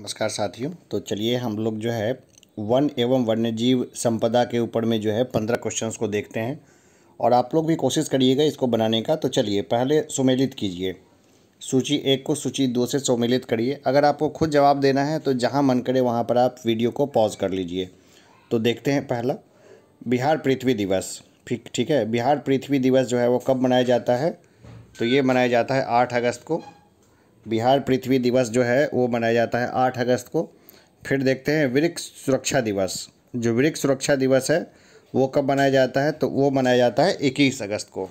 नमस्कार साथियों तो चलिए हम लोग जो है वन एवं वन्यजीव संपदा के ऊपर में जो है पंद्रह क्वेश्चंस को देखते हैं और आप लोग भी कोशिश करिएगा इसको बनाने का तो चलिए पहले सुमेलित कीजिए सूची एक को सूची दो से सुमेलित करिए अगर आपको खुद जवाब देना है तो जहाँ मन करे वहाँ पर आप वीडियो को पॉज कर लीजिए तो देखते हैं पहला बिहार पृथ्वी दिवस ठीक ठीक है बिहार पृथ्वी दिवस जो है वो कब मनाया जाता है तो ये मनाया जाता है आठ अगस्त को बिहार पृथ्वी दिवस जो है वो मनाया जाता है आठ अगस्त को फिर देखते हैं वृक्ष सुरक्षा दिवस जो वृक्ष सुरक्षा दिवस है वो कब मनाया जाता है तो वो मनाया जाता है इक्कीस अगस्त को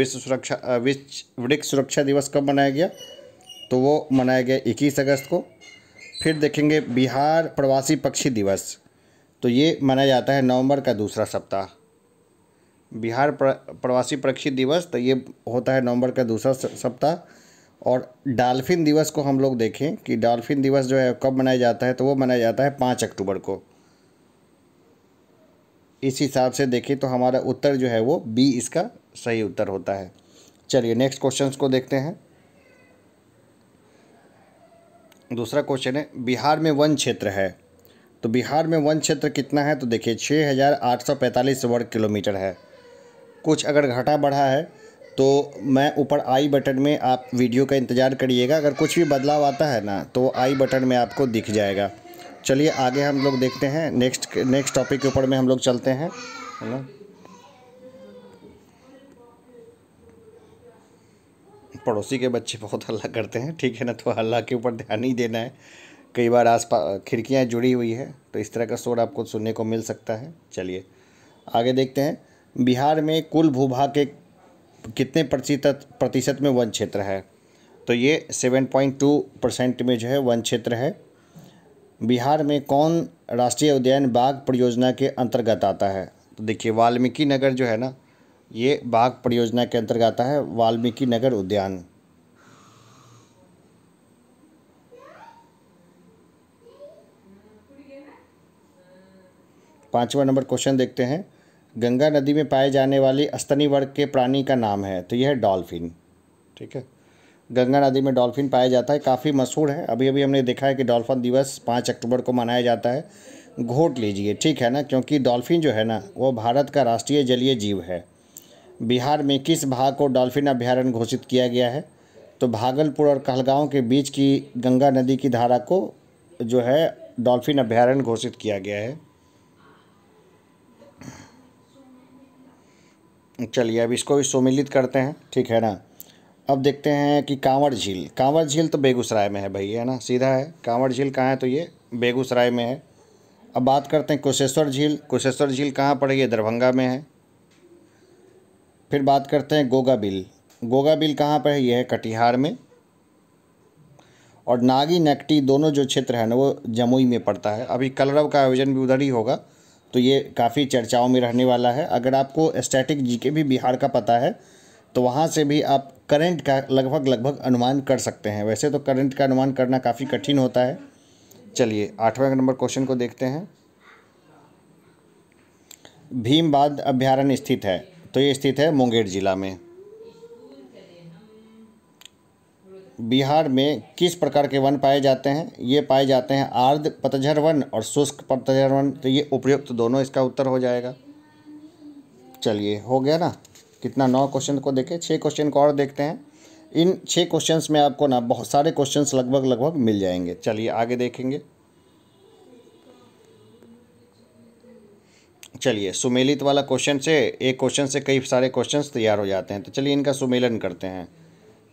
विश्व सुरक्षा विश्व वृक्ष सुरक्षा दिवस कब मनाया गया तो वो मनाया गया इक्कीस अगस्त को फिर देखेंगे बिहार प्रवासी पक्षी दिवस तो ये मनाया जाता है नवंबर का दूसरा सप्ताह बिहार प्रवासी पक्षी दिवस तो ये होता है नवंबर का दूसरा सप्ताह और डॉल्फिन दिवस को हम लोग देखें कि डाल्फिन दिवस जो है कब मनाया जाता है तो वो मनाया जाता है पाँच अक्टूबर को इस हिसाब से देखें तो हमारा उत्तर जो है वो बी इसका सही उत्तर होता है चलिए नेक्स्ट क्वेश्चन को देखते हैं दूसरा क्वेश्चन है बिहार में वन क्षेत्र है तो बिहार में वन क्षेत्र कितना है तो देखिए छः हज़ार आठ सौ पैंतालीस वर्ग किलोमीटर है कुछ अगर घटा बढ़ा है तो मैं ऊपर आई बटन में आप वीडियो का इंतज़ार करिएगा अगर कुछ भी बदलाव आता है ना तो आई बटन में आपको दिख जाएगा चलिए आगे हम लोग देखते हैं नेक्स्ट नेक्स्ट टॉपिक के ऊपर में हम लोग चलते हैं है ना पड़ोसी के बच्चे बहुत हल्ला करते हैं ठीक है ना तो हल्ला के ऊपर ध्यान ही देना है कई बार आस पास खिड़कियाँ जुड़ी हुई है तो इस तरह का शोर आपको सुनने को मिल सकता है चलिए आगे देखते हैं बिहार में कुल भूभाग के कितने प्रतिशत प्रतिशत में वन क्षेत्र है तो ये सेवन पॉइंट टू परसेंट में जो है वन क्षेत्र है बिहार में कौन राष्ट्रीय उद्यान बाघ परियोजना के अंतर्गत आता है तो देखिए वाल्मीकि नगर जो है ना ये बाघ परियोजना के अंतर्गत आता है वाल्मीकि नगर उद्यान पांचवा नंबर क्वेश्चन देखते हैं गंगा नदी में पाए जाने वाली अस्तनी वर्ग के प्राणी का नाम है तो यह है डॉल्फिन ठीक है गंगा नदी में डॉल्फिन पाया जाता है काफ़ी मशहूर है अभी अभी हमने देखा है कि डॉल्फिन दिवस पाँच अक्टूबर को मनाया जाता है घोट लीजिए ठीक है ना क्योंकि डॉल्फिन जो है ना वो भारत का राष्ट्रीय जलीय जीव है बिहार में किस भाग को डॉल्फिन अभ्यारण्य घोषित किया गया है तो भागलपुर और कहलगांव के बीच की गंगा नदी की धारा को जो है डॉल्फिन अभ्यारण्य घोषित किया गया है चलिए अब इसको भी सुमिलित करते हैं ठीक है ना अब देखते हैं कि कांवड़ झील कांवड़ झील तो बेगूसराय में है भाई है ना सीधा है कांवड़ झील कहाँ है तो ये बेगूसराय में है अब बात करते हैं कुशेश्वर झील कुशेश्वर झील कहाँ पर है ये दरभंगा में है फिर बात करते हैं गोगा बिल गोगा बिल कहाँ पर है यह है कटिहार में और नागी नकटी दोनों जो क्षेत्र है ना वो जमुई में पड़ता है अभी कलरव का आयोजन भी उधर ही होगा तो ये काफ़ी चर्चाओं में रहने वाला है अगर आपको स्टैटिक जीके भी बिहार का पता है तो वहाँ से भी आप करंट का लगभग लगभग अनुमान कर सकते हैं वैसे तो करंट का अनुमान करना काफ़ी कठिन होता है चलिए आठवें नंबर क्वेश्चन को देखते हैं बाद अभ्यारण्य स्थित है तो ये स्थित है मुंगेर जिला में बिहार में किस प्रकार के वन पाए जाते हैं ये पाए जाते हैं आर्द्र पतझर वन और शुष्क पतझर वन तो ये उपयुक्त दोनों इसका उत्तर हो जाएगा चलिए हो गया ना कितना नौ क्वेश्चन को देखें छः क्वेश्चन को और देखते हैं इन छः क्वेश्चंस में आपको ना बहुत सारे क्वेश्चंस लगभग लगभग मिल जाएंगे चलिए आगे देखेंगे चलिए सुमेलित वाला क्वेश्चन से एक क्वेश्चन से कई सारे क्वेश्चंस तैयार हो जाते हैं तो चलिए इनका सुमेलन करते हैं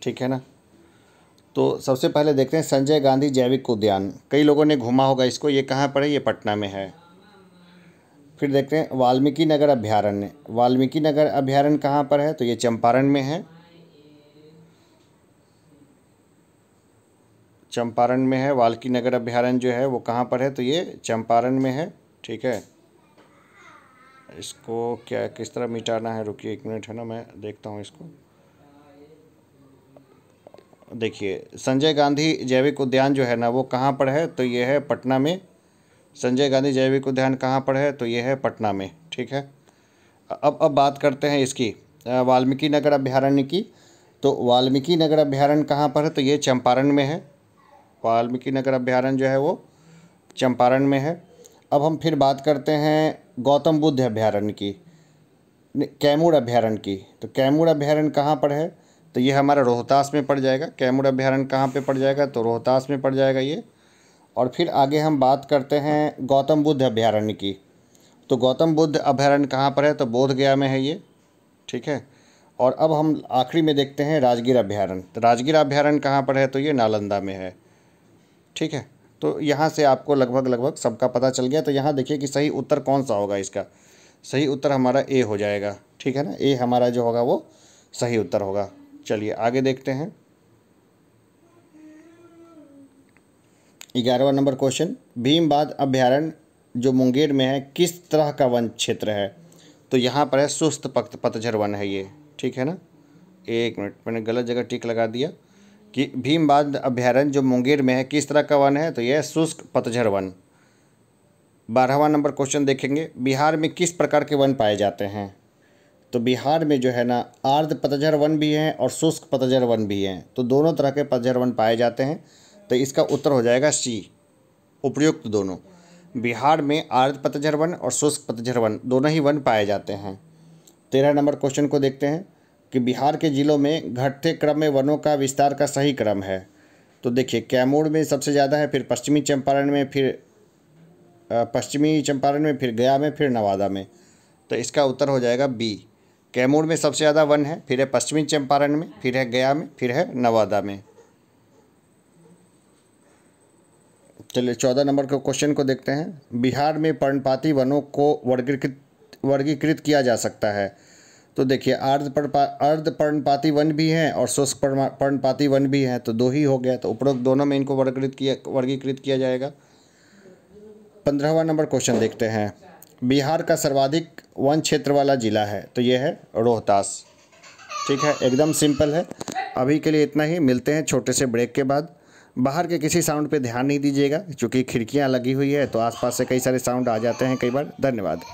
ठीक है ना तो सबसे पहले देखते हैं संजय गांधी जैविक उद्यान कई लोगों ने घूमा होगा इसको ये कहाँ पर है ये पटना में है फिर देखते हैं वाल्मीकि नगर अभ्यारण्य वाल्मीकि नगर अभ्यारण्य कहाँ पर है तो ये चंपारण में है चंपारण में है वाल्मीकि नगर अभ्यारण्य जो है वो कहाँ पर है तो ये चंपारण में है ठीक है इसको क्या किस तरह मिटाना है रुकिए एक मिनट है ना मैं देखता हूँ इसको देखिए संजय गांधी जैविक उद्यान जो है ना वो कहाँ पर है तो ये है पटना में संजय गांधी जैविक उद्यान कहाँ पर है तो ये है पटना में ठीक है अब अब बात करते हैं इसकी वाल्मीकि नगर अभ्यारण्य की तो वाल्मीकि नगर अभ्यारण्य कहाँ पर है तो ये चंपारण में है वाल्मीकि नगर अभ्यारण्य जो है वो चंपारण में है अब हम फिर बात करते हैं गौतम बुद्ध अभ्यारण्य की कैमूर अभ्यारण्य की तो कैमूर अभ्यारण्य कहाँ पर है तो ये हमारा रोहतास में पड़ जाएगा कैमूर अभ्यारण्य कहाँ पे पड़ जाएगा तो रोहतास में पड़ जाएगा ये और फिर आगे हम बात करते हैं गौतम बुद्ध अभ्यारण्य की तो गौतम बुद्ध अभ्यारण्य कहाँ पर है तो बोध गया में है ये ठीक है और अब हम आखिरी में देखते हैं राजगीर अभ्यारण्य तो राजगीर अभ्यारण्य कहाँ पर है तो ये नालंदा में है ठीक है तो यहाँ से आपको लगभग लगभग सबका पता चल गया तो यहाँ देखिए कि सही उत्तर कौन सा होगा इसका सही उत्तर हमारा ए हो जाएगा ठीक है ना ए हमारा जो होगा वो सही उत्तर होगा चलिए आगे देखते हैं ग्यारहवा नंबर क्वेश्चन भीमबाद अभ्यारण्य जो मुंगेर में है किस तरह का वन क्षेत्र है तो यहाँ पर है सुस्त पक्त पतझर वन है ये ठीक है ना एक मिनट मैंने गलत जगह टिक लगा दिया कि भीमबाद अभ्यारण्य जो मुंगेर में है किस तरह का वन है तो यह शुष्क पतझर वन बारहवा नंबर क्वेश्चन देखेंगे बिहार में किस प्रकार के वन पाए जाते हैं तो बिहार में जो है ना आर्द्र पतझर वन भी हैं और शुष्क पतझर वन भी हैं तो दोनों तरह के पतझर वन पाए जाते हैं तो इसका उत्तर हो जाएगा सी उपयुक्त दोनों बिहार में आर्द्र पतझर वन और शुष्क पतझर वन दोनों ही वन पाए जाते हैं तेरह नंबर क्वेश्चन को देखते हैं कि बिहार के ज़िलों में घटते क्रम में वनों का विस्तार का सही क्रम है तो देखिए कैमूर में सबसे ज़्यादा है फिर पश्चिमी चंपारण में फिर पश्चिमी चंपारण में फिर गया में फिर नवादा में तो इसका उत्तर हो जाएगा बी कैमूर में सबसे ज़्यादा वन है फिर है पश्चिमी चंपारण में फिर है गया में फिर है नवादा में चलिए चौदह नंबर के क्वेश्चन को देखते हैं बिहार में पर्णपाती वनों को वर्गीकृत वर्गीकृत किया जा सकता है तो देखिए अर्ध पर्णपा अर्ध पर्णपाती वन भी हैं और शुष्क पर्णपाती वन भी हैं तो दो ही हो गया तो उपरोक्त दोनों में इनको वर्गीकृत किया वर्गीकृत किया जाएगा पंद्रहवा नंबर क्वेश्चन देखते हैं बिहार का सर्वाधिक वन क्षेत्र वाला ज़िला है तो ये है रोहतास ठीक है एकदम सिंपल है अभी के लिए इतना ही मिलते हैं छोटे से ब्रेक के बाद बाहर के किसी साउंड पे ध्यान नहीं दीजिएगा क्योंकि खिड़कियां लगी हुई है तो आसपास से कई सारे साउंड आ जाते हैं कई बार धन्यवाद